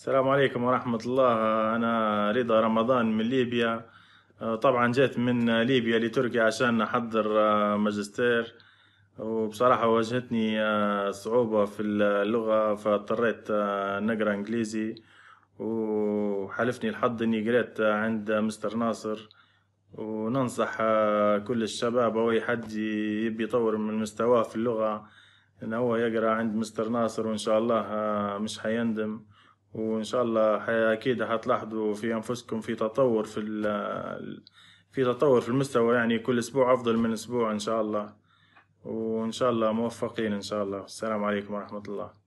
السلام عليكم ورحمة الله أنا رضا رمضان من ليبيا آه، طبعا جيت من ليبيا لتركيا عشان أحضر آه، ماجستير وبصراحة واجهتني آه، صعوبة في اللغة فاضطريت نقرأ إنجليزي وحالفني الحظ إني قريت عند مستر ناصر وننصح كل الشباب أو أي حد يبي يطور من مستواه في اللغة إن هو يقرأ عند مستر ناصر وإن شاء الله مش حيندم وان شاء الله اكيد حتلاحظوا في انفسكم في تطور في في تطور في المستوى يعني كل اسبوع افضل من اسبوع ان شاء الله وان شاء الله موفقين ان شاء الله السلام عليكم ورحمه الله